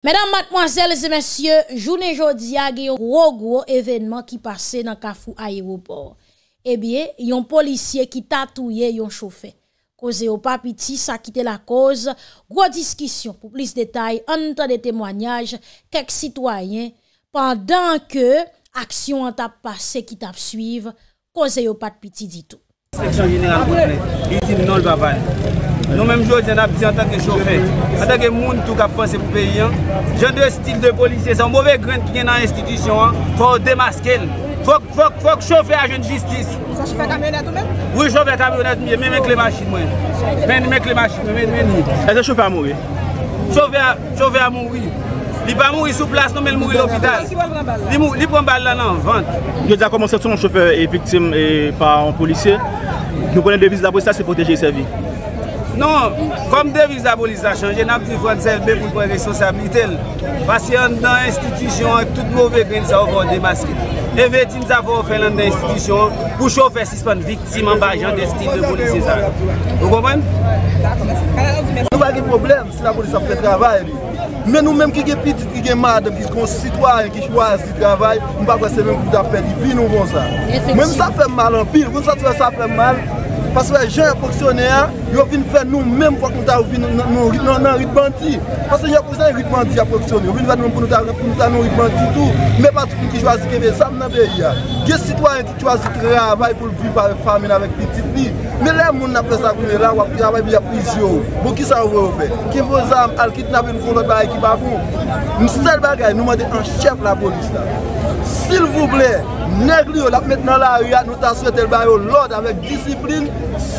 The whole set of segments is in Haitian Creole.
Mèdame, mademoiselles et mèsyè, jounè jodi agè yon gro-gro evenman ki pase nan kafou a Yeropor. Ebyè, eh yon polisye ki tatouye yon choufe. Koze yo pa piti sa kite la koz, gro diskisyon pou plis detay an tan de temwanyaj kek sitwayen pandan ke aksyon an tap pase ki tap suive, koze yo pa piti ditou. Aspeksyon jenè an gounè, iti nou nan l'babal. Nou menm jò, jenè apisy an tanke chofè, an tanke moun tou kap fransè pou peyi. Jèn de stil de polisè, san mouvè gwen kwen nan institisyon an, fò de maskel. Fòk, fòk, fòk chofè a jèn jistis. Sò chofè kamyonatou men? Oui, chofè kamyonatou men, men men klemashin mwen. Men men klemashin, men men men. E se chofè a moui? Chofè a, chofè a moui. Li pa mouri sou plas, nou men mouri bon, l'hôpital. Bon, bon, li pou an bal la nan, vante. Yo dja koman se ton choufer e piktim e pa an polisye, nou konen devise la polisye sa se poteje se vi. Non, konen devise la polisye sa chanje nan ptifon selbe pou konen vek sosyabilitel. Pasi an dan institisyon et tout nou vek ben sa ou vande maske. E vek ti nou sa vande fe lan den institisyon pou choufer si se pon viktim an bajan de stil de polisye sa. Ou koman? Nou va giv moun blèm si la polisye sa fwe travay li. Men nou menm ki ge pitit, ki ge mad, ki kon sitwa, ki chwaz, ki travay, mpa kwa se menm kouta pedi, pi nou von sa. Menm sa fe mal an, pi, kon sa tewe sa fe mal. Pas wè, jen y apoksyonè a, yò vin fè nou mèm fòk nou ta ou vin nan ritmanti. Pas wè, y apoksyonè y apoksyonè, yò vin fè nou mèm fòk nou ta ou vin nan ritmanti tout. Mè pati pou ki chwazi keve, sa mè nan bè yè. Gè sitwaren ki chwazi kre avay pou l'vip avay famin avay pitit ni. Mè lè moun nan pres avkounè, la wap yavay bi apriz yo. Bo ki sa wè ou fè? Ki mwè zanm alkit nan bè nou fòk nan bè yè ki bavou. Mè stèl bagay, nou mwè de an chèf la polis la. S'il vous blè Negli yo la mètnen la yo ya nou ta sou etel bayo lòd avèk disiplin.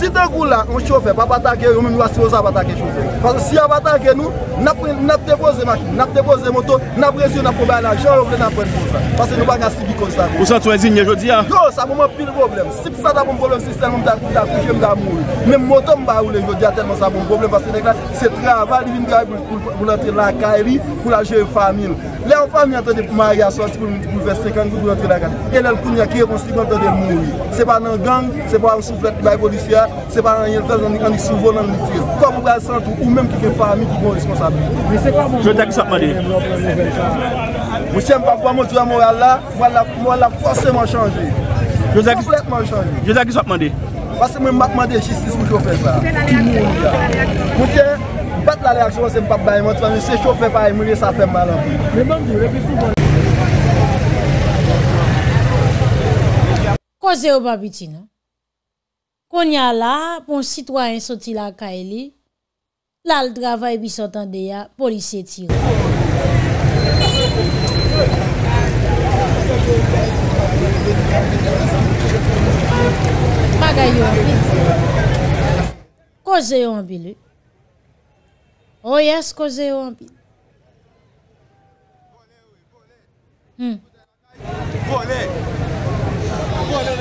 Si te rou la, an choufe, pa pa ta ke, yo mè mwa si yo sa pa ta ke chouze. Fase si a pa ta ke nou, nap depoze makin, nap depoze moto, nap presyon nan pou bè la jò, ou blè nan pren pou sa. Fase nou ba gansi bi kon sa kou. Ou sa tou an zin nye jò di a? Yo, sa pou mwen pil problem. Sip sa ta pou mwen bole an sistem, mwen ta kouche, mwen ta mouye. Mè mwoto m ba oule, jò di a telman sa pou mwen problem. Fase dek la, se travay li vin dray pou l'antre la Kairi, pou l'antre l'famil. Lè anfamil an trède pou mwen a yasò, an Se pa nan yon tez nan di kandik sou vol nan di tir Kwa mou gade san tou ou menm ki fè fè a mi ki bon responsabili Mwen se kwa moun? Je zè ki sap mande Mwen se mpa kwa mwen tou a moral la Mwen la forseman chanje Kompletman chanje Je zè ki sap mande Mwen se mwen mat mande jistis mwen chou fè pa Mwen se mpa kwa moun? Mwen se mpa kwa moun? Mwen se mpa kwa moun? Mwen se mpa kwa moun? Mwen se mpa kwa moun? Konya la, pon sitwa yon soti la ka e li, la l dravay bi sotan de ya, polisye ti yo. Maga yon api? Koze yon api li? O oh yas koze yon api? Bole! Hmm. Bole! Bole!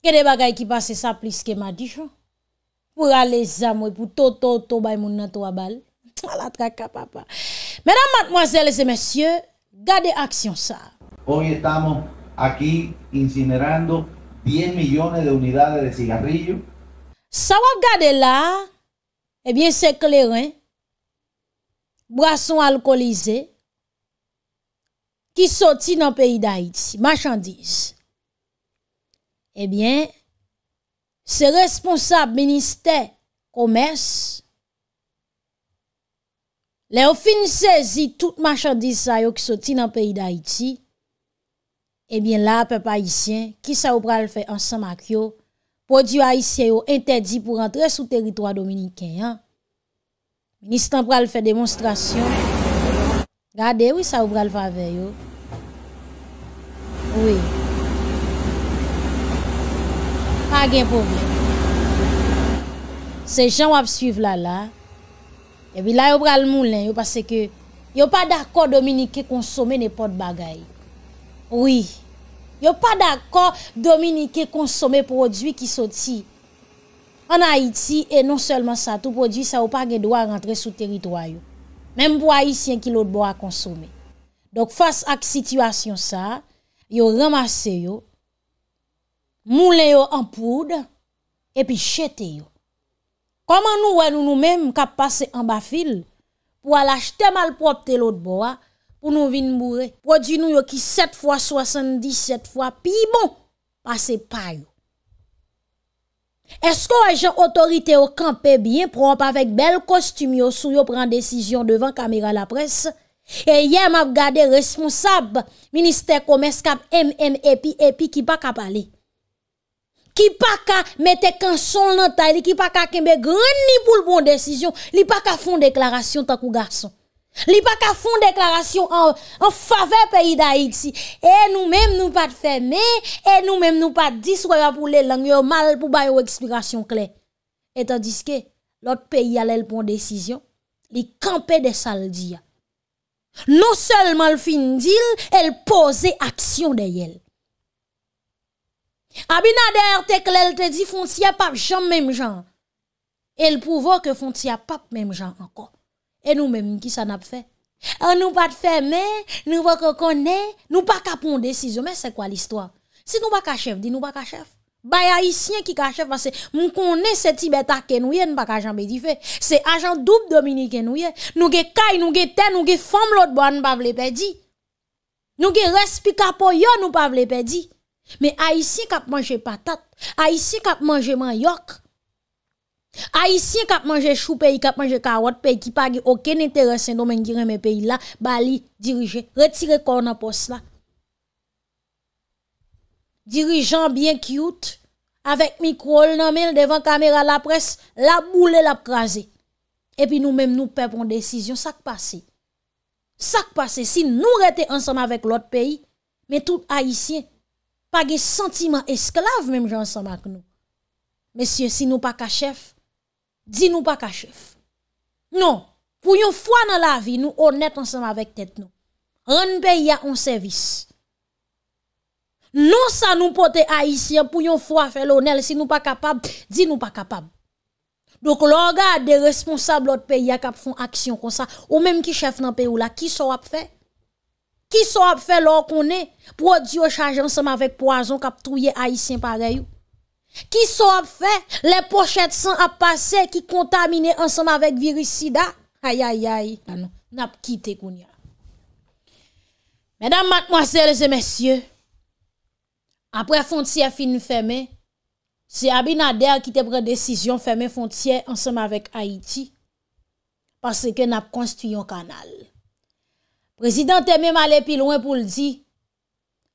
Kede bagay ki pase sa plis ke ma dijon? Pou alè zamwe, pou to to to bay moun nan to wabal. Wala traka papa. Mèdam matmoazèles e mèsyè, gade aksyon sa. Oye tamo akye insinerando 10 milyonè de unidade de sigarriyo. Sa wak gade la, ebyen eh se kleren, brason alkoolize, ki soti nan peyi da iti, machandise. Ebyen, se responsab minister komers, le ou finisezi tout machandise a yo ki soti nan peyi da iti, ebyen la pe pa isyen ki sa ou pral fe ansan mak yo, podi yo a isyen yo entedi pou rentre sou teritwa dominiken. Ministran pral fe demonstrasyon. Gade, wè sa ou pral fa ve yo. Wè. A gen pou mwen. Se jan wap suiv la la, ebi la yo pral moun len yo, pase ke yo pa d'akor Dominike konsome nepot bagay. Oui. Yo pa d'akor Dominike konsome prodwi ki soti. An Haiti, e non selman sa, tou prodwi sa yo pa gen dwa rentre sou teritroyo. Mem pou a yi si en kilo d'bo a konsome. Dok fase ak situasyon sa, yo ramase yo, Moulè yo anpoud, epi chete yo. Koman nou wè nou nou mèm kap pase an bafil, pou alachte malpropte lout bo a, pou nou vin moure, pou adi nou yo ki set fwa, soasan di set fwa, pi bon, pase payo. Esko wè jen otorite yo kampe bien, promp avèk bel kostum yo, sou yo pran desisyon devan kamera la pres, e yèm ap gade responsab, minister komes kap M.M.E.P.E.P.I. ki pa kap alè. qui pas qu'à mettre canson dans taille, qui pas qu'à kembe grand ni pour e e le bon e décision, li pas qu'à font déclaration tant garçon. Li pas qu'à font déclaration en, en faveur pays d'Haïti. Et nous-mêmes nous pas de fermer, et nous même nous pas de pour les langues mal pour yo explication claire. Et tandis que l'autre pays allait prendre décision, li camper des saldia. Non seulement le fin d'il, elle posait action derrière. Abina der te klel te di fon tia pap jom menm jan El pouvo ke fon tia pap menm jan ankon E nou menm ki sa nap fe An e nou pat fe men, nou pa kakone Nou pa kaponde si zomen se kwa listwa Si nou pa kachef, di nou pa kachef Bayayisyen ki kachef Moun kone se tibeta kenouye, nou pa kajanbe di fe Se ajan dup domini kenouye Nou ge kay, nou ge ten, nou ge fom lotboan, nou pa vle pe di Nou ge respi kapo yo, nou pa vle pe di Mais Haïtien qui a mangé patate, Haïtien qui a mangé manioc, Haïtien qui a mangé chou pays, qui a mangé carotte pays, qui n'a aucun intérêt dans domaine qui pays là, bali, diriger, retire corps dans poste Dirigeant bien cute, avec micro nan devant caméra la presse, la boule la crasé. Et puis nous-mêmes, nous perdons décision, ça qui passe. Ça qui passe, si nous restons ensemble avec l'autre pays, mais tout Haïtien, pas de sentiment esclave même gens ensemble avec nous. Messieurs, si nous pas qu'à chef, dis nous pas qu'à chef. Non, pour yon foi dans la vie, nous honnêtes ensemble avec tête nous. Rendre pays un service. Non ça nous pote haïtien pour yon foi faire l'honneur si nous pas capable, dis nous pas capable. Donc, l'on regarde des responsables de l'autre pays qui font action comme ça, ou même qui chef dans le pays là, qui sont fait? Ki so ap fè lò konè, prodiyo chaje ansèm avèk poason, kap touye ayisyen parè yo? Ki so ap fè, lè pochet san ap pase, ki kontamine ansèm avèk virus sida? Ayayay, nan ap kite koun ya. Mèdam matmoasele zè mesye, apre fontyè fin fèmè, se abinade akite bre desisyon, fèmè fontyè ansèm avèk ayiti, paseke nan ap konstuyon kanal. Prezident te mèm ale pi louen pou l di,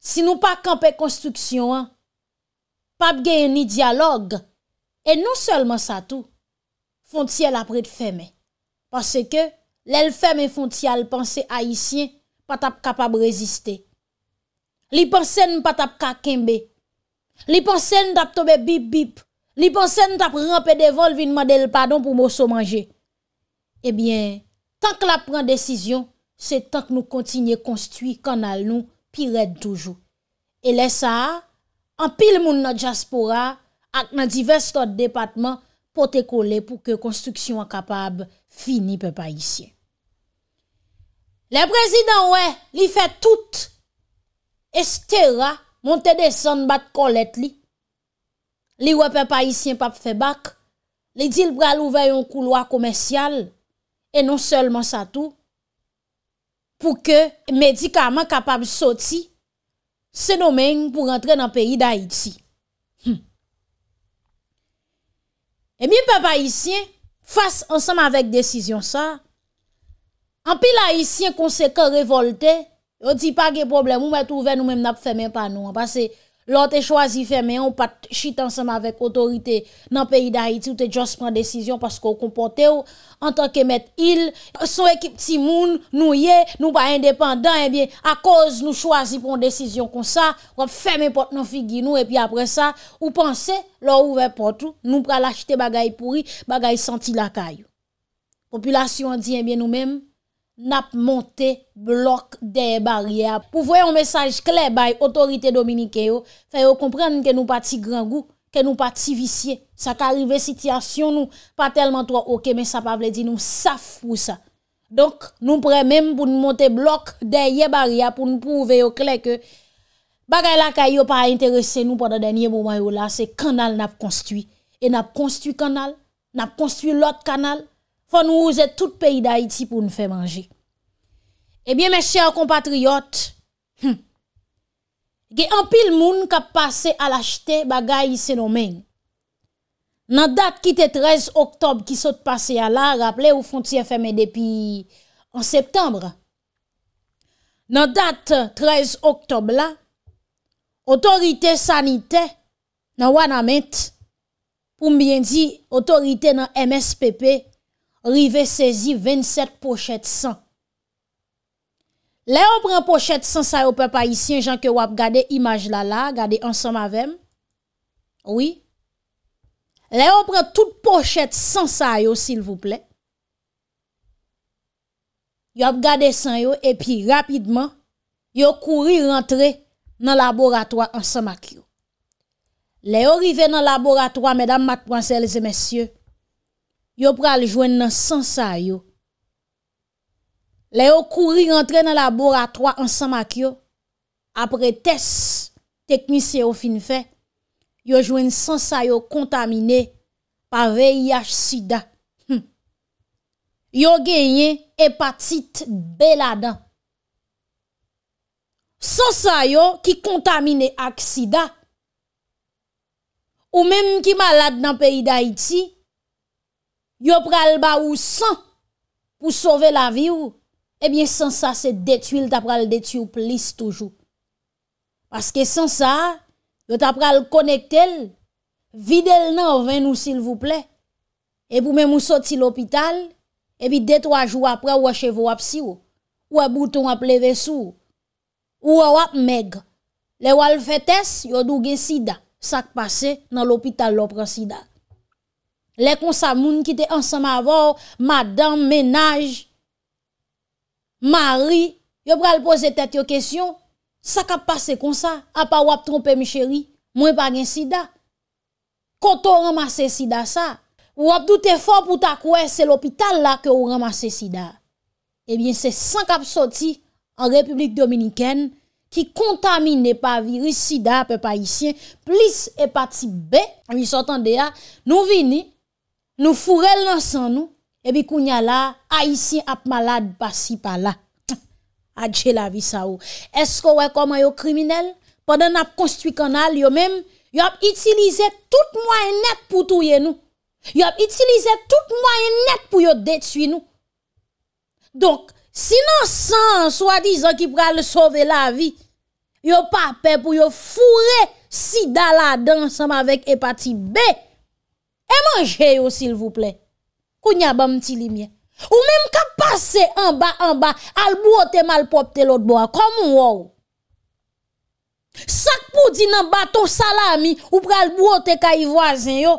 si nou pa kampe konstruksyon an, pap gen yon ni diyalog, e nou solman sa tou, fonti el apre t'fèmè. Pase ke, lè l'fèmè fonti al panse haïsien, pat ap kapab reziste. Li panse n'pata ap kakembe, li panse n'tape tobe bip bip, li panse n'tape rampè devol vin mandè l'pardon pou mòso manje. Ebyen, eh tanke la pran desisyon, Se tank nou kontinye konstwi kanal nou, pi red toujou. E le sa, an pil moun nan jaspora, ak nan divestot depatman, pote kole pou ke konstruksyon akapab fini pe pa isyen. Le prezident we, li fe tout. Estera, monte de san bat kolet li. Li we pe pa isyen pap fe bak. Li dil bral ouve yon kouloa komensyal. E non selman sa tou. pou ke medikaman kapab soti, se nou men pou rentre nan peyi d'Haïti. Hmm. E mi pe pa Haitien fase ansam avèk desisyon sa, an pi la Haitien kon se ke revolte, yo di pa ge problem, ou mè touven ou mè mè nap fè mè panou, an pa se Lò te chwazi fèmè, ou pat chit ansèm avèk otorite nan peyi da iti, ou te jòs pran desisyon paskò ou kompote ou, an tanke met il, sou ekip ti moun, nou ye, nou pa indépandan, eh a koz nou chwazi pran desisyon kon sa, wop fèmè pot nan figi nou, epi apre sa, ou panse, lò ouve potou, nou pra lachite bagay pouri, bagay santi lakay. Popülasyon di en eh bien nou mèm. Nap monte blok deye bariya Pou vwe yon mesaj kle bay Otorite Dominike yo Faye yo komprende ke nou pa ti grangou Ke nou pa ti visye Sa ka rive sityasyon nou Pa telman to a oke Men sa pa vle di nou Sa fou sa Donk nou pre menm pou nou monte blok deye bariya Pou nou pou vwe yo kle ke Bagay la ka yo pa interese nou Pwanda denye mouman yo la Se kanal nap konstwi E nap konstwi kanal Nap konstwi lot kanal faut nous user tout le pays d'Haïti pour nous faire manger. Eh bien, mes chers compatriotes, il y a un pile moun qui a passé à l'acheter bagay Dans la date qui était 13 octobre qui saute passé à là, rappelez aux frontières fermées depuis en septembre. Dans date 13 octobre là, autorité sanitaire dans Wanamet, pour bien dire autorité dans MSPP Rive sezi 27 pochette san. Le yo pren pochette san sa yo pe pa isi, an jan ke yo ap gade imaj la la, gade ansan mavem. Oui. Le yo pren tout pochette san sa yo, sil vouple. Yo ap gade san yo, epi rapidman, yo kouri rentre nan laboratoi ansan mak yo. Le yo rive nan laboratoi, mèdam matpwansè, lese mèsyè, yo pral jwen nan sansay yo. Le yo kouri rentre nan laboratwa ansan mak yo, apre tes teknise yo fin fe, yo jwen sansay yo kontamine pa VIH sida. Hm. Yo genye hepatite beladan. Sansay yo ki kontamine ak sida, ou menm ki malade nan peyi da iti, yo pral ba ou san pou sove la vi ou, ebyen eh san sa se detu il tap pral detu ou plis toujou. Paske san sa, yo tap pral konekte el, vide el nan ou ven ou sil vouple, epou men mousot si l'opital, epi detwa jou apre ou a chevo ap si ou, ou a bouton ap levesou, ou a wap meg. Le wal fetes, yo douge sida, sak pase nan l'opital lopre sida. Le konsa moun ki te ansam avor, madame, menaj, mari, yo pral pose tet yo kesyon, sak ap pase konsa, ap pa wap trompe mi cheri, mwen pa gen sida. Koto ramase sida sa, wap doute fò pou ta kwe, se l'opital la ke ou ramase sida. Ebyen eh se sank ap soti, an Republik Dominikèn, ki kontamine pa viris sida, pe pa isyen, plis epati be, nou vini, Nou furel nan san nou, ebi kounya la, a yisi ap malad basi pa la. Adje la vi sa ou. Esko wekoman yo kriminel, padan ap konstwi kanal yo men, yo ap itilize tout mwayen net pou touye nou. Yo ap itilize tout mwayen net pou yo detui nou. Donk, sinan san, swadi zan ki pral le sove la vi, yo pape pou yo fure si dal la dan sam avek epati be, Emanje yo, s'il vous plaît. Ou nyaba m'ti limye. Ou mèm ka pase anba anba, albouote malpopte l'odboa, komon wou. Sak pou di nan baton salami, ou pralbouote ka yi voisin yo.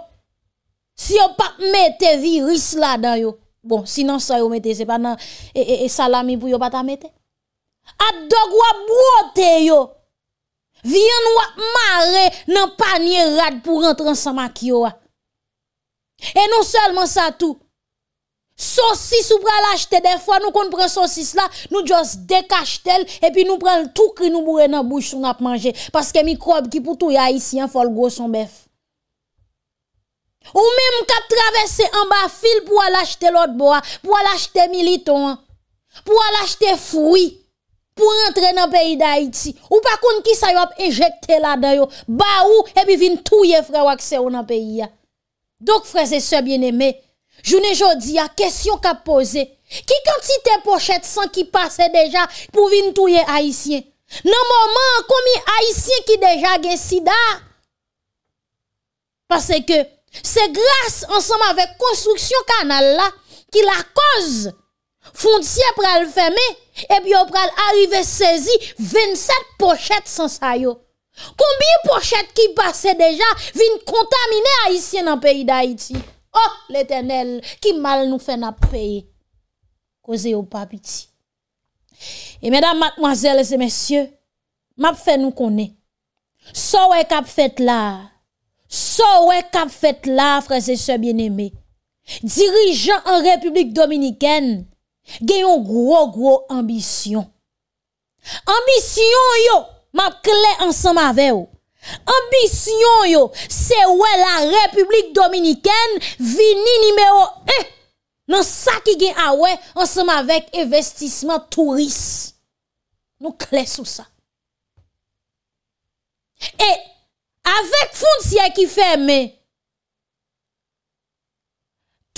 Si yo pa mète viris la dan yo. Bon, si nan sa yo mète, se pa nan e, e, e salami pou yo pata mète. At dog wap bouote yo. Vyen wap mare nan panye rad pou rentre ansama ki yo wap. E nou selman sa tou. Sosis ou pral achete defwa, nou kon pral sosis la, nou jos dekache tel, epi nou pral tou ki nou mboure nan bouchou nan ap manje. Paske mikrob ki pou tou ya isi an fol goson bef. Ou men mkap travesse an ba fil pou al achete lot bo a, pou al achete militon an, pou al achete fwoui, pou rentre nan peyi da iti. Ou pa kon ki sa yo ap ejekte la dayo, ba ou epi vin tou ye fra wakse ou nan peyi ya. Donc, frères et sœurs bien-aimés, je jodi a question qu'à poser. Qui quantité pochette sans qui passait déjà pour venir touyer haïtien? Non moment combien haïtien qui déjà gen sida? Parce que c'est grâce ensemble avec construction canal là qui la cause frontière pral fermer, et puis on pral arriver saisi 27 pochettes sans ça Koumbi pochette ki pase deja Vin kontamine a isye nan peyi da iti Oh l'Eternel Ki mal nou fe nan peyi Koze yo pap iti E medan matmoazel se mesye Map fe nou konen So we kap fet la So we kap fet la Frese se bieneme Dirijan an Republik Dominiken Genyon gro gro ambisyon Ambisyon yo Mat kle ansem ave yo. Ambisyon yo, se we la Republik Dominikèn vini nime yo e, nan sa ki gen a we ansem avek investisman turis. Nou kle sou sa. E, avek foun siye ki fe me,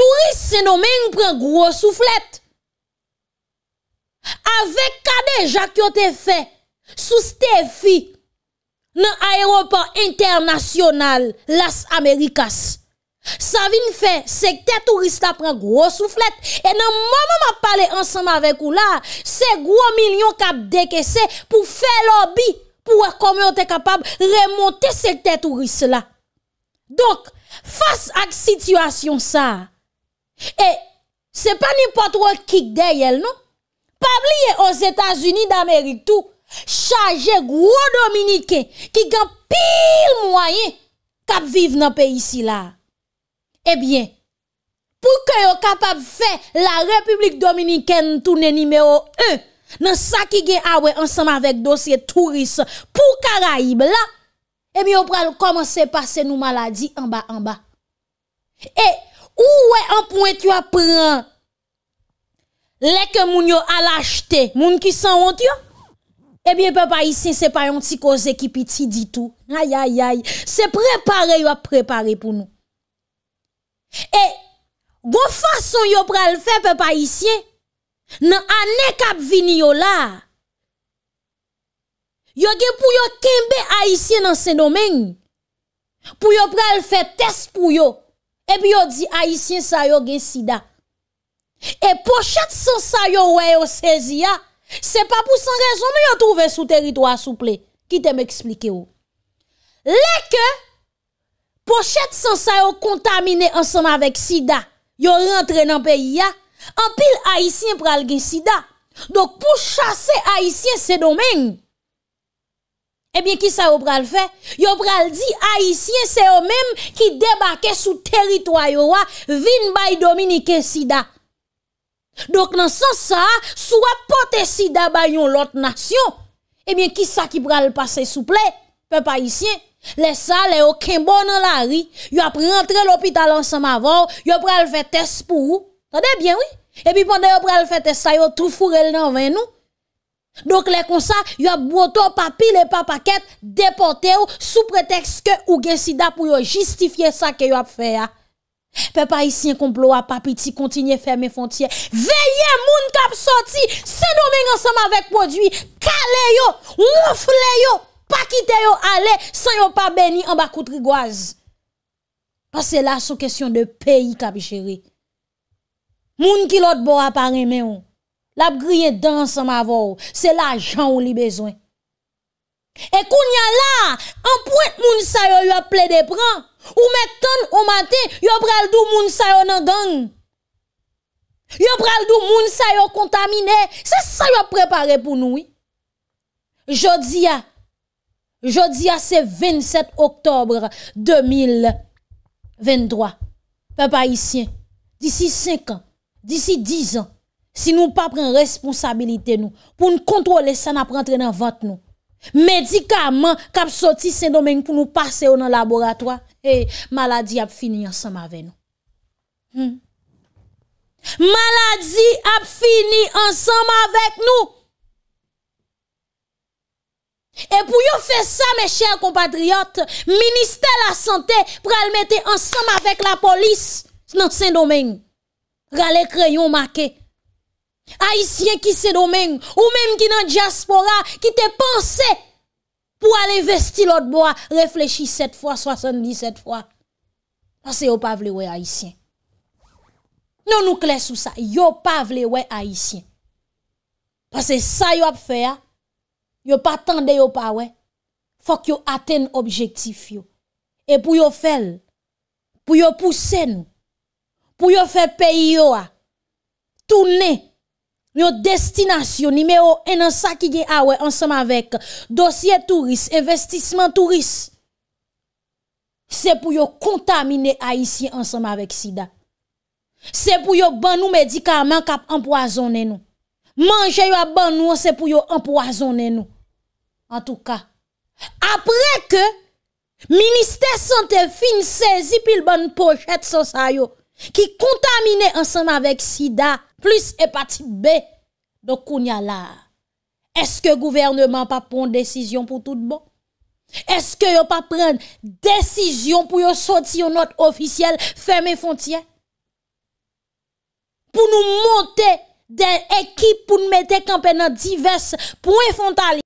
turis se no men pren gro souflet. Avek kade jak yo te fe, sous défi dans l'aéroport international Las Americas. Ça vient faire, secteur touristes prend gros soufflette. Et dans moment m'a parlé ensemble avec vous là, c'est gros millions cap décaissé pour faire lobby pour comment on est capable remonter ces touriste là. Donc, face à situation ça, et c'est pas n'importe quoi qui derrière, non? Pas oublier aux États-Unis d'Amérique tout chargé gros Dominicain qui gagne pile moyen cap vivre dans pays ici là. Eh bien, pour que yo capable faire la République dominicaine tourner numéro 1 dans ça qui gagne ouais ensemble avec dossier touriste pour Caraïbes là, eh bien, on pral commencer passer nous maladies en bas en bas. Et eh, où est en point tu apprends? Les que moun yo l'acheter, les moun qui sont honteux? Eh bien, papa, ici, n'est pas un petit cause qui petit dit tout. Aïe, aïe, aïe. C'est préparé, a préparé pour nous. Et, eh, bon façon yo le faire, papa, ici, dans l'année qui vini yo là, yo gen pou yo kembe haïtien dans ce domaine. Pour yo pral faire test pour yo. Et puis yo dit haïtien ça yo gen sida. Et pochette sans ça yo wè yo saisi c'est pas pour sans raison nous ont trouvé sous territoire souple. Qui t'aime expliquer où les que pochette sans ça ont contaminé ensemble avec sida, yon rentre dans le pays ya, en pile haïtien pral gen sida. Donc pour chasser haïtien ces domaines Eh bien, qui ça ont pral fait? Yon pral dit haïtien c'est eux-mêmes qui débarque sous territoire Ils wa, vin bay dominique sida. Donk nan san sa, sou ap pote si daba yon lot nasyon. Ebyen, ki sa ki pral pase sou ple? Pe pa isyen, le sa le yo kembo nan la ri. Yo ap rentre l'opital ansan mavor, yo pral fe tes pou ou. Tande bien, oui? Ebyen, pande yo pral fe tes sa, yo trou furel nan ven nou. Donk le kon sa, yo ap bwoto papi le papa ket depote ou sou preteks ke ou gen si daba pou yo justifiye sa ke yo ap fe ya. Pe pa yisi yon komplowa pa piti kontinye ferme fontye Veye moun kap soti Se domen yon sema vek podwi Kale yo, moufle yo, pakite yo Ale, san yon pa beni an bakoutrigwaz Pas se la sou kesyon de peyi kapi chere Moun ki lot bo apareme yo Lap griye dan sema vo Se la jan ou li bezwen E koun ya la An pou et moun sayo yon ple depran Ou maintenant au matin, yo pral dou moun sa yo nan gang. Yo pral dou moun sa yo contaminé. C'est ça yo préparé pour nous. Jodia. Jodia c'est 27 octobre 2023. Papa haïtien, d'ici 5 ans, d'ici 10 ans, si nous pas prendre responsabilité nous pour nous contrôler ça n'a pas rentrer dans vente nous. Médicaments qui sorti Saint-Domingue pour nous passer dans le laboratoire. Et maladie a fini ensemble avec nous. Hmm. Maladie a fini ensemble avec nous. Et pour yon faire ça, mes chers compatriotes, ministère de la Santé pour le mettre ensemble avec la police dans Saint-Domingue. Rale crayon marqué. Aisyen ki se domen Ou menm ki nan diaspora Ki te pense Po ale vesti lot bo a Reflechi set fwa, soasan di set fwa Pase yo pa vle wè Aisyen Non nou kles ou sa Yo pa vle wè Aisyen Pase sa yo ap fe ya Yo pa tende yo pa wè Fok yo aten objektif yo E pou yo fel Pou yo puse nou Pou yo fe peyi yo a Tounen Yon destination numéro 1 dans ça qui gè ensemble avec dossier touriste, investissement touriste. C'est pour yon contaminer haïtien ensemble avec sida. C'est pour yon ban nous médicaments qui empoisonner nous. Manger yon ban nous c'est pour yon empoisonner nous. En tout cas, après que ministère santé fin saisi pile bonne pochette yo, qui contaminé ensemble avec sida Plis epati be do koun ya la. Eske gouvernement pa pon desisyon pou tout bon? Eske yo pa pren desisyon pou yo soti yo not ofisyel ferme fontien? Pou nou monte den ekip pou nou mete kampenant divers pou enfontali?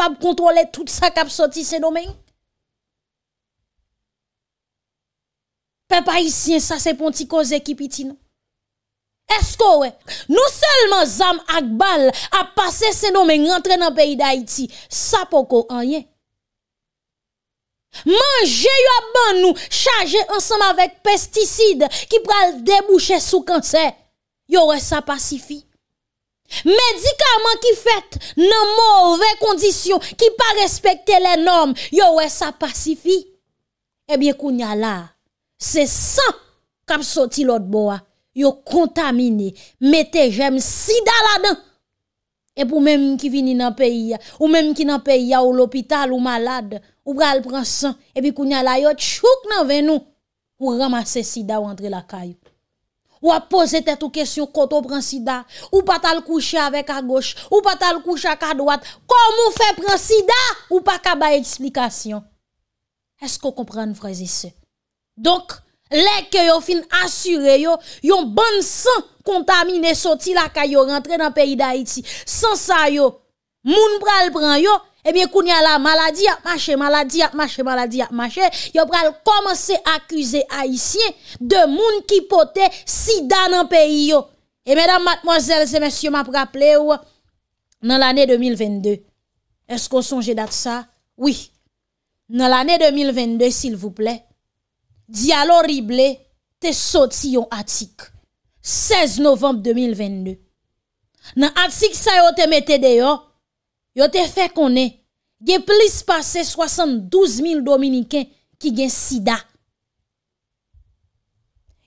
Pab kontrole tout sa kap soti se domen? Pe pa isyen sa se pon ti koze ki piti nan? Esko we? Nou selman zam ak bal A pase se domen rentre nan peyi da iti Sa poko anye? Mange yo aban nou Chaje ansam avek pesticide Ki pral debouche sou kanser Yo we sa pasifi? Medikaman ki fet nan morve kondisyon ki pa respekte le norm yo wè sa pasifi Ebyè eh kounya la se san kap soti lot bo a yo kontamine mette jem sida la dan E pou mèm ki vini nan peyi ya ou mèm ki nan peyi ya ou l'opital ou malade ou pral pran san Ebyè kounya la yo chouk nan ven nou pou ramase sida ou entre la kayp Ou à poser tête aux questions quand on prend sida. Ou pas le coucher avec à gauche. Ou pas le coucher à droite. Comment fait prendre sida? Ou pas qu'à explication. Est-ce qu'on comprend, frères phrase ici Donc, les que yo fin assuré yo, yon bon sang contaminé sorti la caillou yo rentré dans pays d'Haïti. Sans ça yo, moun pral prend yo, eh il y a la maladie, ap mache, maladie ap mache, maladie ap mache, yo pral à accuser de moun qui pote sida dans pays yo. Et mesdames, mademoiselles et messieurs, m'a rappelé ou dans l'année 2022. est-ce qu'on songe dat ça Oui. Dans l'année 2022, s'il vous plaît, dialo rible te sorti yon atik. 16 novembre 2022. Dans atik sa yo te de dehors Yo te fe konen, ge plis pase 72.000 Dominikens ki gen sida.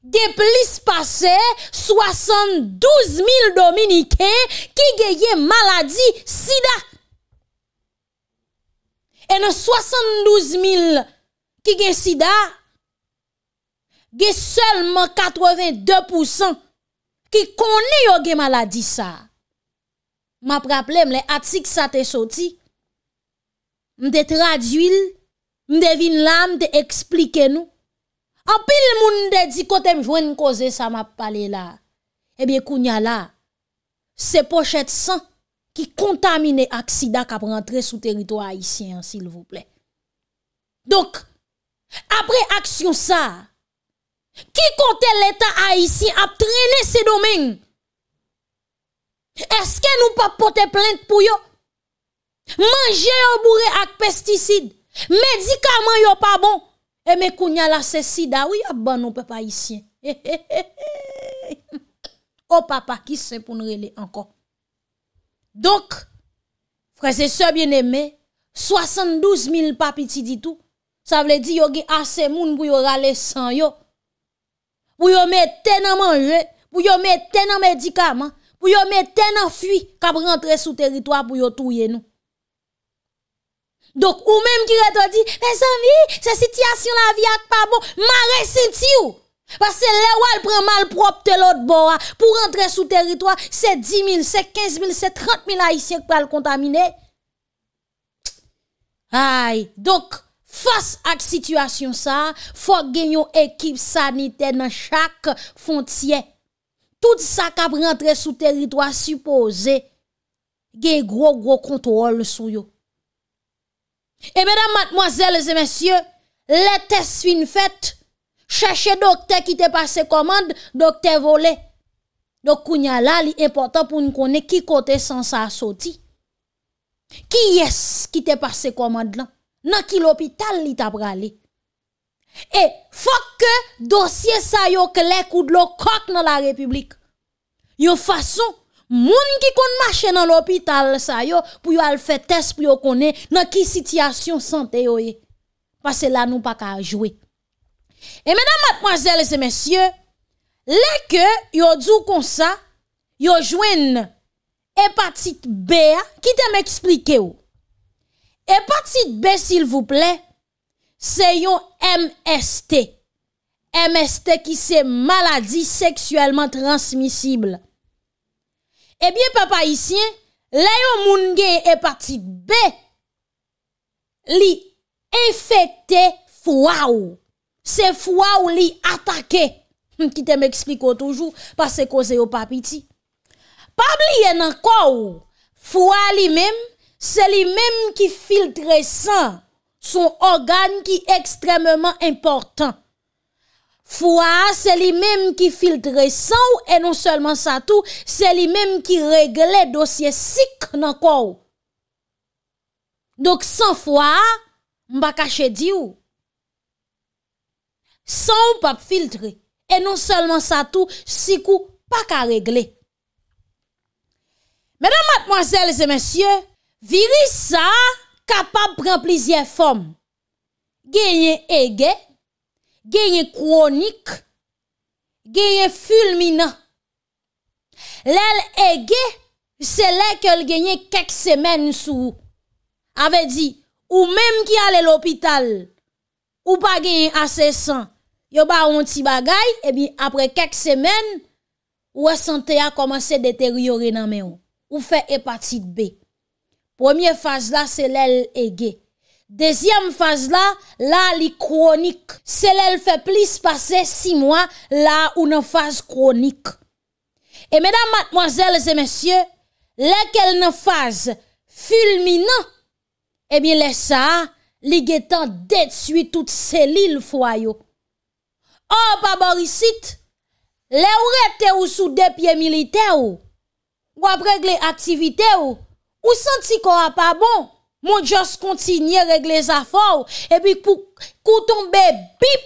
Ge plis pase 72.000 Dominikens ki gen maladi sida. E nan 72.000 ki gen sida, ge selman 82% ki konen yo gen maladi sa. Ma praplem, le atik sa te soti, mde tradwil, mde vin lam, mde eksplike nou, apil moun mde di kote mjwen kose sa ma pale la, ebyen eh kounya la, se pochet san, ki kontamine aksida kap rentre sou terito aisyen, sil vople. Dok, apre aksyon sa, ki kote letan aisyen ap trene se domenj, Eske nou pa pote plente pou yo? Mange yo bourre ak pesticide Medikaman yo pa bon E me kounya la se si da Ou ya ban nou pe pa isyen? O papa ki se pou nrele ankon Donk Frese se bieneme 72 mil papi ti di tou Sa vle di yo ge ase moun Bou yo rale san yo Bou yo me tena manje Bou yo me tena medikaman Ou yo meten an fwi kap rentre sou teritwa pou yo touye nou. Dok ou menm ki reto di, eh, mè zanvi, se sityasyon la vi ak pa bon, ma resinti ou. Pase le wal pren mal prop te lot bo a, pou rentre sou teritwa, se 10.000, se 15.000, se 30.000 aisyen pou al kontamine. Donk fos ak sityasyon sa, fok genyo ekip sanite nan chak fontye sanite. Tout sa kap rentre sou teritwa supose ge gro-gro kontrol sou yo. E bedan matmoazèl zè mèsyè, lè tes fin fèt, chèche dokte ki te pase komande, dokte vole. Dok kounya la li importan pou nou kone ki kote san sa asoti. Ki yes ki te pase komande la, nan ki l'opital li tapra li. E fok ke dosye sa yo ke lek ou dlo kok nan la republik Yo fason, moun ki kon mache nan l'opital sa yo Pou yo al fè test pou yo konen nan ki sityasyon sante yo e Fase la nou pa ka a jwe E menan matmazèles e mèsyè Lè ke yo djou kon sa Yo jwen epatit B Ki te mè eksplike yo Epatit B sil vouple c'est un MST. MST qui c'est maladie sexuellement transmissible. Eh bien, papa ici, là yon moun hépatite B, li infecté foie C'est foie ou li attaqué. Qui te m'explique toujours, parce que c'est au papiti. Pas oublier encore, Foua lui-même, c'est lui-même qui filtre sang. Son organ ki ekstrememan important. Foua, se li menm ki filtre san non ou, e non selman sa tou, se li menm ki regle dosye sik nan kou. Dok san foua, mba kache di ou. San ou pa filtre, e non selman sa tou, sik ou, pa ka regle. Menan matmoazelze mensyen, viri sa, capable de prendre plusieurs formes. Gagner aiguë, Gagner chronique, Gagner fulminant. L'aile aiguë, c'est là qu'elle gagne quelques semaines sous. Avait dit, ou même qui allait l'hôpital, ou pas gagné assez sang, yo ba un petit bagay, et bien après quelques semaines, ou santé a commencé à détériorer dans ou fait hépatite B. Premier faz la se lèl e ge Dezyem faz la La li kronik Se lèl fè plis pase si mwa La ou nan faz kronik E mèdam matmwazèl zè mèsyè Lè kel nan faz Fulmina E eh mi lè sa Li ge tan det sui tout selil fwayo An pa borisit Lè ou rete ou sou depye milite ou Ou apregle aktivite ou Ou senti ko a pa bon, moun jos kontinye regle zafor, epi pou kou tombe pip,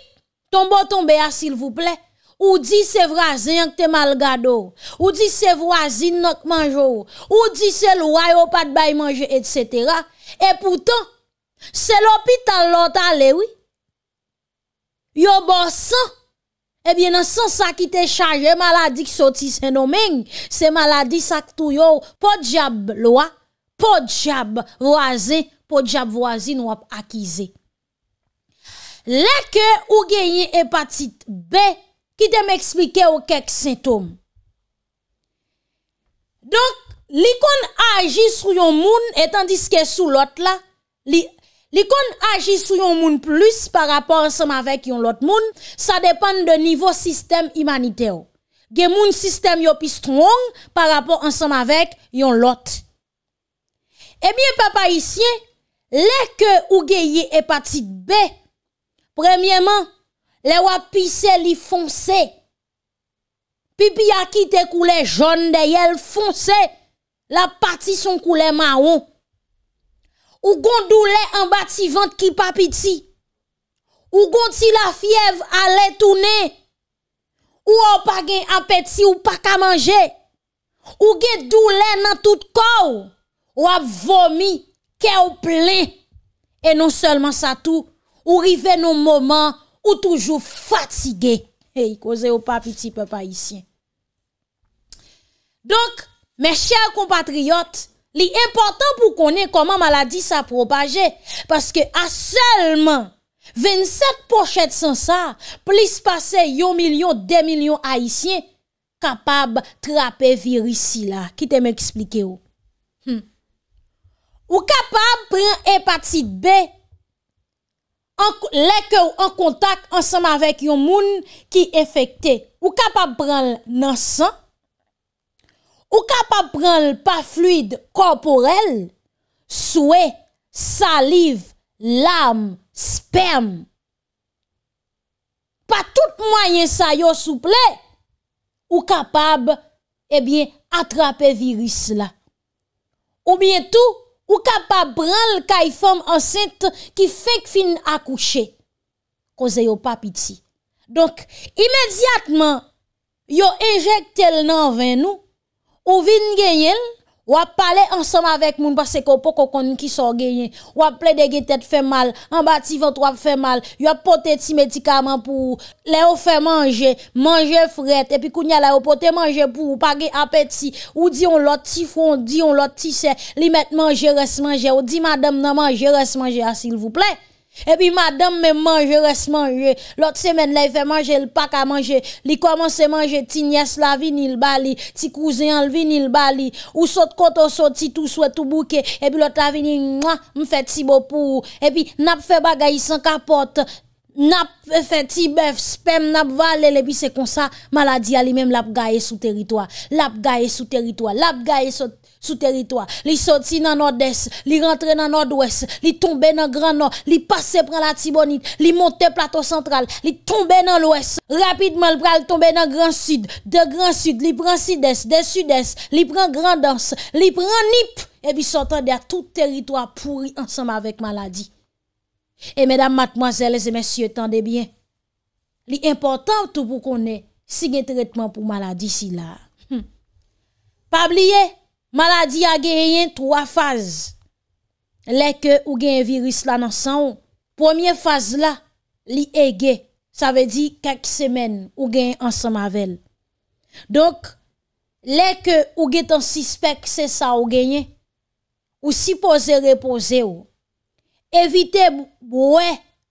tombo tombe a sil vouple, ou di se vrasen yonk te mal gado, ou di se vrasen nok manjou, ou di se lway wopat bay manjou, et setera, epoutan, se lwopi tal lota lewi, yo bosa, epi nan san sa ki te chaje maladi ki soti seno men, se maladi sa ki tou yon, po diab loa, Po djab waze, po djab waze nou ap akize. Lè ke ou genye epatite B, ki te m eksplike ou kek sintom. Donk, li kon agi sou yon moun etan diske sou lot la, li kon agi sou yon moun plus par rapport ansem avek yon lot moun, sa depan de nivou sistem imanite ou. Gen moun sistem yopi strong par rapport ansem avek yon lot moun. Ebyen eh pepa isyen, le ke ou geye e pati de be, premiyeman, le wapise li fonse, pipi akite kou le joun de yel fonse, la pati son kou le mawon. Ou gondou le an bati vant ki papiti, ou gond si la fiev ale toune, ou ou pa gen apeti ou pa ka manje, ou ge dou le nan tout kou, Ou ap vomi, kè ou plè. E non sèlman sa tou, ou rive nou moman, ou toujou fatigè. E yi koze ou pa piti pe pa isyen. Donk, mè chèl kompatriot, li important pou konè koman maladi sa propaje. Paske a sèlman 27 pochèd san sa, plis pase yo milyon, de milyon aisyen kapab trape virisi la. Kitè mè eksplike ou. Ou kapab pran hepatite B lèkè ou an kontak ansanm avèk yon moun ki efekte. Ou kapab pran nan san. Ou kapab pran l'pa fluide komporel, souè, saliv, lam, sperm. Pa tout mwenye sa yo souple, ou kapab eh atrapè virus la. Ou bientou, ou capable prendre kay e femme enceinte qui fait fin accoucher cause yo pas piti donc immédiatement yo injecte le nan nous ou vin Wap pale ansanm avèk moun, pase ko pou koko nou ki son genyen. Wap ple de gen tet fè mal, an bati vant wap fè mal, wap pote ti medikaman pou ou, le ou fè manje, manje fret, epi kou nye la ou pote manje pou ou, page apeti, ou di yon lot ti foun, di yon lot ti se, li met manje res manje, ou di madame nan manje res manje, asil vou ple. Epi madame men manje res manje Lot semen la y fe manje l pak a manje Li koman se manje ti nyes la vi ni l bali Ti kouze an l vi ni l bali Ou sot koto sot ti tout souet tout bouke Epi lot la vi ni mwa mfet si bopou Epi nap fe bagay san kapote Nap fè ti bèf, spèm, nap valele, bi se kon sa, maladi a li mèm lap gaye sou teritwa. Lap gaye sou teritwa, lap gaye sou teritwa. Li soti nan nord-est, li rentre nan nord-ouest, li tombe nan gran-nord, li pase pran la tibonite, li monte plato central, li tombe nan l'ouest. Rapidman pral tombe nan gran-sud, de gran-sud, li pran si-des, de su-des, li pran gran-dans, li pran nip, e bi sotan de a tout teritwa pouri ansama vek maladi. E mèdam matmazèles e mèsyè tandebyen, li importan tout pou konè si gen tretman pou maladi si la. Hmm. Pabliye, maladi a genyen 3 faze. Lè ke ou gen virus la nan san ou, pwemye faze la, li ege, sa ve di kak semen ou gen ansan mavel. Donk, lè ke ou gen ton sispek se sa ou genyen, ou si pose repose ou, éviter boire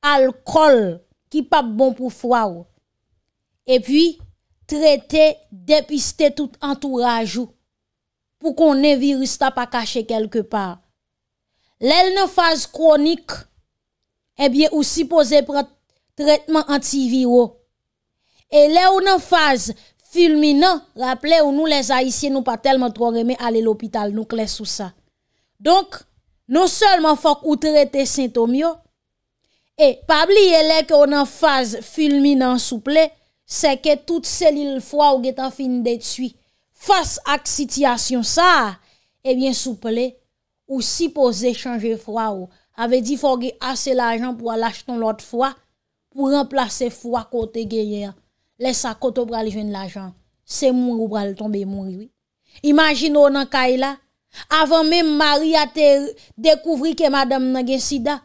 alcool qui pas bon pour foie et puis traiter dépister tout entourage pour qu'on ait virus pas caché quelque part l'elle ne phase chronique eh bien ou supposé prendre traitement antiviral. et là en phase fulminant rappelez vous nous les haïtiens nous pas tellement trop aimé aller l'hôpital nous clair sous ça donc Non selman fok ou trete sentomyo, e pabli ye lek ou nan faz fulminan souple, se ke tout selil fwa ou ge ta fin de tsui, fos ak sityasyon sa, e bien souple, ou si pou zé chanje fwa ou, ave di fok ge ase lajan pou alach ton lot fwa, pou remplase fwa kote ge ye, lesa kote ou brale jen lajan, se moun ou brale tombe moun. Imagin ou nan kay la, Avant même Marie a découvert que madame n'a gen sida.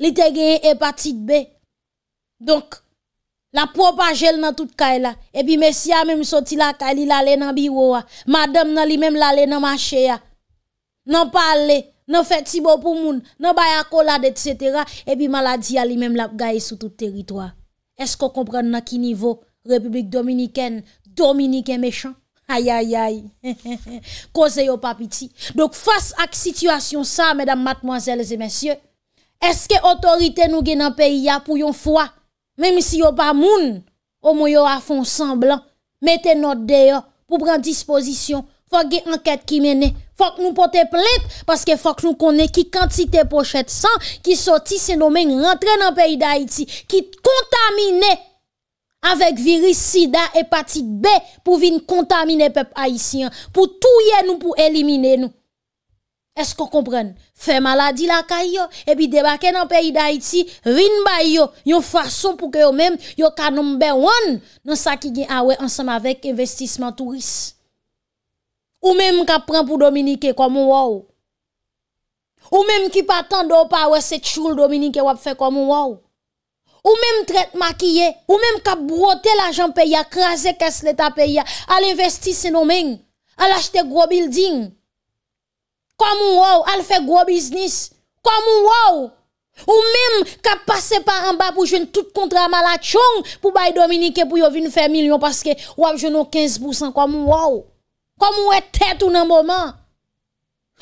Li te gen hépatite B. Donc la propagelle dans toute caille là et puis messia même sorti la qu'elle l'a allait dans bureau ah. madame n'a li même l'allé dans marché Non ah. nan parler nan fait si bon pour moun nan de etc. et puis maladie a li même la gaille sur tout territoire est-ce qu'on comprend à qui niveau République dominicaine est méchant Aïe, aïe, aïe. Cause yo papiti. Donc, face à cette situation ça, mesdames, mademoiselles et messieurs, est-ce que l'autorité nous gagne dans pays pour yon foi même si yo pas moun, au moins yo a fond semblant, mettez notre d'ailleurs pour prendre disposition. Faut une enquête qui mène, faut que nous porter plainte parce que faut que nous connaissons qui quantité pochette sang qui sorti c'est nommé rentrer dans pays d'Haïti, qui contaminé Avèk viris, sida, hepatit B pou vin kontamine pep Haitien. Pou touye nou, pou elimine nou. Esk kon kompren? Fè maladi la ka yo, epi debake nan peyi da Haiti, vin ba yo, yon fason pou ke yo men, yo ka number one nan sa ki gen awe ansam avèk investisman turis. Ou menm ka pren pou Dominike komon waw. Ou menm ki patan do pa wè se choul Dominike wap fè komon waw. Ou mèm tret makiye, ou mèm kap brote l'ajan peya, krasè kes leta peya, al investi se nou men, al achte gro building. Kwa mou waw, al fè gro business. Kwa mou waw, ou oh. mèm kap pase pa an ba pou jwen tout kontra malachon pou baye Dominike pou yo vin fè milyon paske wap jwen nou 15% kwa mou waw. Kwa mou wè tèt ou nan mouman.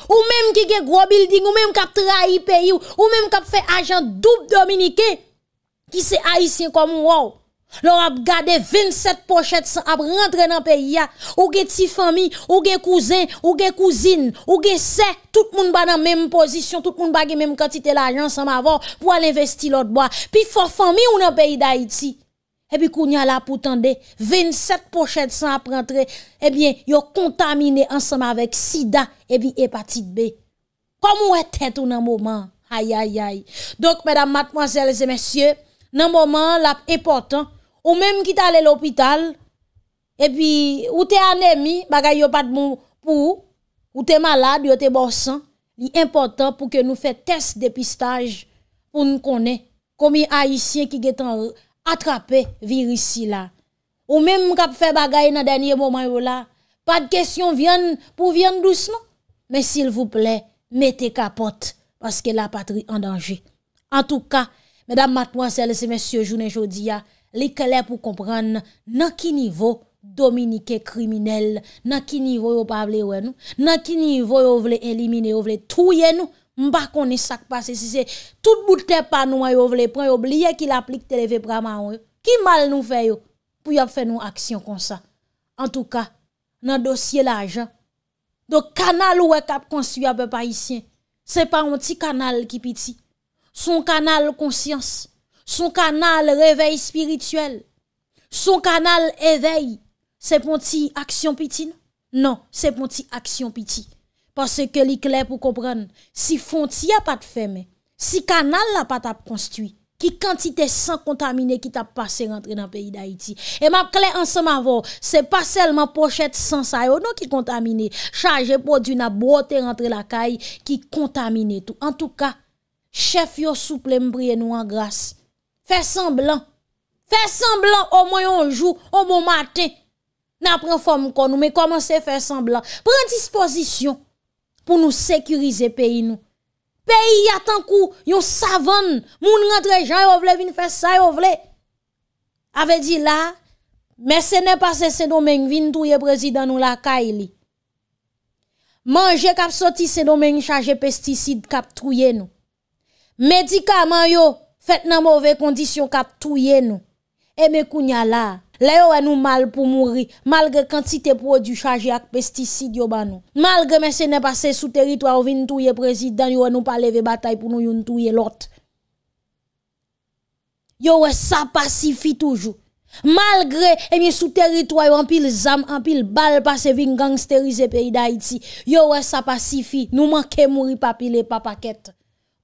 Ou mèm ki gè gro building, ou mèm kap trai peyi, ou mèm kap fè ajan dup Dominike. Ki se Haitien komon wou. Lò ap gade 27 pochet san ap rentre nan peyi ya. Ou ge ti fami, ou ge kouzin, ou ge kouzin, ou ge se. Tout moun ba nan menm posisyon. Tout moun ba gen menm kantite la jansan ma vò. Po an investi lòt bwa. Pi fò fami ou nan peyi da Haiti. Ebi koun ya la pou tende. 27 pochet san ap rentre. Ebi yo kontamine ansan ma vek sida ebi hepatite be. Kom wè tèt ou nan mouman. Ay ay ay. Donk mèdam matmwazèl zè mèsyè. nan moment la important ou même qui à l'hôpital et puis ou t'es anémie bagay pas de bon pour ou t'es malade ou t'es bon sang important pour que nous fassions test dépistage pour nous connaître Les haïtiens qui en attrapé virus là ou même qui fait bagaille dans dernier moment pas de question pour viennent doucement mais s'il vous plaît mettez capote parce que la patrie en danger en tout cas Medan mat mwansel se mensyo jounen jodi ya, li kele pou kompran nan ki nivou dominike kriminel, nan ki nivou yo pa avle we nou, nan ki nivou yo vle elimine, yo vle touye nou, mba koni sak pase, si se tout bouten pa nou a yo vle pren, yo blye ki la plik televe praman ou, ki mal nou fe yo pou yo fe nou aksyon kon sa. An tou ka, nan dosye la ajan, do kanal ou we kap konsuye apè pa isyen, se pa onti kanal ki piti. Son kanal konsyans, son kanal revey spirituel, son kanal evey, se pon ti aksyon piti nan? Nan, se pon ti aksyon piti. Pase ke li kle pou kopren, si fon ti a pat fe me, si kanal non, la pat ap konstwi, ki kantite san kontamine ki tap pase rentre nan peyi da iti. E map kle anseman vo, se pa selman pochete san sa yo nan ki kontamine, chaje pou di na bote rentre la kay, ki kontamine tou. En tou ka, Chef yo souple mbriye nou an grase. Fè semblan. Fè semblan o mwen yo anjou, o mwen maten. Nan pren fòm kon nou, men koman se fè semblan. Pren disposisyon pou nou sekurize peyi nou. Peyi yatan kou, yon savon, moun rentre jan, yo vle vin fè sa, yo vle. Ave di la, mè se ne pase se domen vin touye prezidan nou la ka ili. Mange kap soti se domen chaje pesticide kap trouye nou. Médicaments yo, faites dans mauvaises conditions cap touyer nous. Et eh, mes kounya là, là yo nous mal pour mourir malgré quantité produits chargés avec pesticides yo ba nous. Malgré pas passé sous territoire vinn touyer président yo nous pas lever bataille pour nous yon touyer l'autre. Yo ça pacifie toujours. Malgré, et eh bien, sous territoire, en pile zam, en pile balle, passe vin gangsteriser pays d'Haïti. Yo, ouais, ça pacifie. Nous manquons mourir papi les papakettes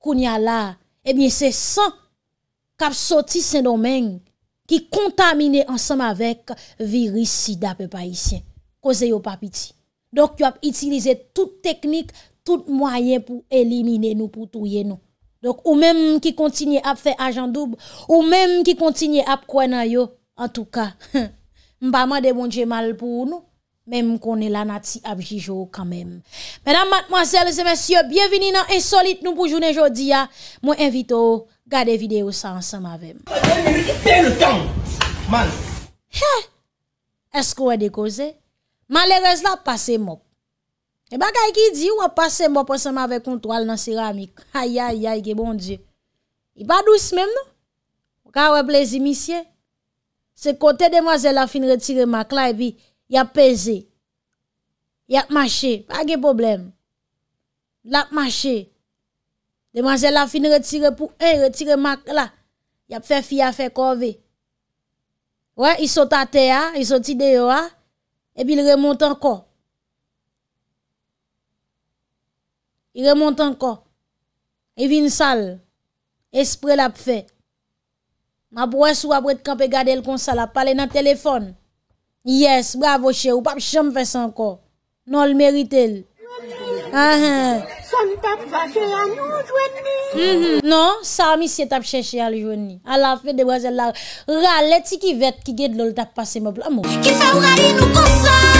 kounya là, eh bien c'est sang qui sorti Saint-Domingue qui contaminé ensemble avec virus sida peuple haïtien. Cause yo papiti Donc tu a utilisé toute technique, tout moyen pour éliminer nous pour tuer nous. Donc ou même qui continue à faire agent double ou même qui continue à croire yo en tout cas. M'pa de bon Dieu mal pour nous. Mem kon elan ati apji jo kanmem. Menan matmozèl zè mèsyè, byè vini nan insolit nou pou jounen jodi ya, mwen evito gade video sa ansan mavem. Mwen mèri ki tè l tèm! Man! Hé! Esko wè dekose? Man lèrez la pase mop. E eh ba gay ki di wè pase mop ansan mave kontwal nan siramik. Ayayay ki bon diyo. I ba dous mèm nou? Ou ka wè blazimisiè? Se kote demazèl la fin retire mak la e bi... Y ap pese. Y ap mache. Pa ge problem. La ap mache. Demanje la fin retire pou e. Retire mak la. Y ap fe fia fe korve. Wè, y so tate ya. Y so ti deyo ya. Ebi y remonte anko. Y remonte anko. Ebi y n sal. E spre la ap fe. Ma bwes wap wè tkanpe gade l kon sal. La pale nan telefon. Yes, bravo chè, ou pap chèm fè sè anko. Non l merite l. Jwen mi, son tap fè chè a nou jwen mi. Non, sa mi si tap chè chè a nou jwen mi. A la fè de wazè la. Ra, leti ki vet ki ged lol tap fè sè mòp la mòp.